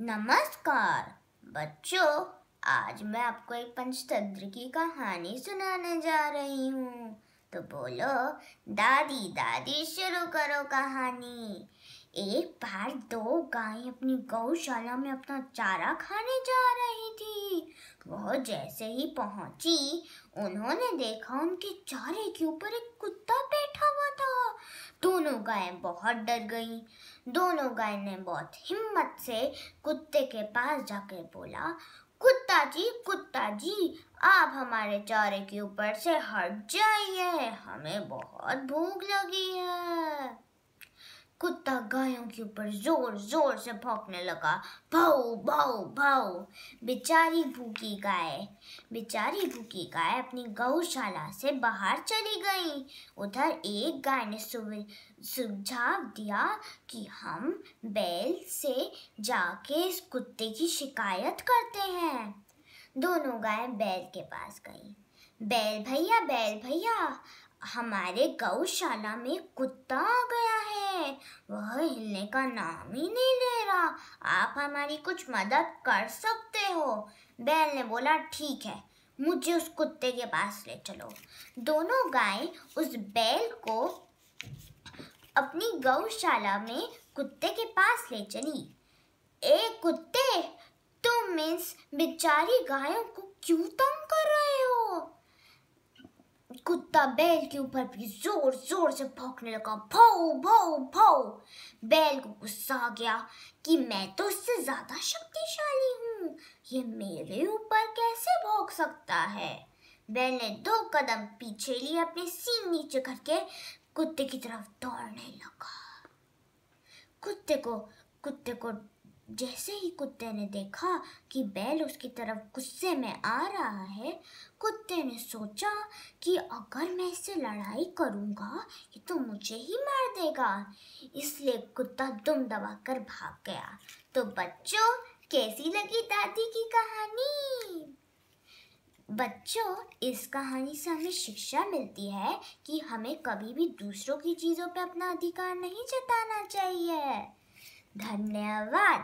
नमस्कार बच्चों आज मैं आपको एक पंचतंत्र की कहानी सुनाने जा रही हूँ तो बोलो दादी दादी शुरू करो कहानी एक बार दो गाय अपनी गौशाला में अपना चारा खाने जा रही थी वह जैसे ही पहुंची उन्होंने देखा उनके चारे के ऊपर एक दोनों गायें बहुत डर गईं। दोनों गाय ने बहुत हिम्मत से कुत्ते के पास जाकर बोला कुत्ता जी कुत्ता जी आप हमारे चारे के ऊपर से हट जाइए हमें बहुत भूख लगी है कुत्ता गायों के ऊपर जोर जोर से भौंकने लगा भाओ भाओ भाओ बेचारी भूखी गाय बेचारी भूखी गाय अपनी गौशाला से बाहर चली गई उधर एक गाय ने सुझाव दिया कि हम बैल से जाके इस कुत्ते की शिकायत करते हैं दोनों गाय बैल के पास गई बैल भैया बैल भैया हमारे गौशाला में कुत्ता आ गया हिलने का नाम ही नहीं ले रहा आप हमारी कुछ मदद कर सकते हो बैल ने बोला ठीक है मुझे उस कुत्ते के पास ले चलो दोनों गाय उस बैल को अपनी गौशाला में कुत्ते के पास ले चली ए कुत्ते तुम इस बेचारी गायों को क्यों तंग कर कुत्ता बैल के ऊपर भी जोर जोर से भौंकने लगा भौ भौ भौ बैल को गुस्सा आ गया कि मैं तो उससे ज्यादा शक्तिशाली हूँ ये मेरे ऊपर कैसे भौंक सकता है बैल ने दो कदम पीछे लिए अपने सींग नीचे करके कुत्ते की तरफ दौड़ने लगा कुत्ते को कुत्ते को जैसे ही कुत्ते ने देखा कि बैल उसकी तरफ गुस्से में आ रहा है कुत्ते ने सोचा कि अगर मैं इससे लड़ाई करूँगा ये तो मुझे ही मार देगा इसलिए कुत्ता दुम दबाकर भाग गया तो बच्चों कैसी लगी दादी की कहानी बच्चों इस कहानी से हमें शिक्षा मिलती है कि हमें कभी भी दूसरों की चीज़ों पर अपना अधिकार नहीं जताना चाहिए धन्यवाद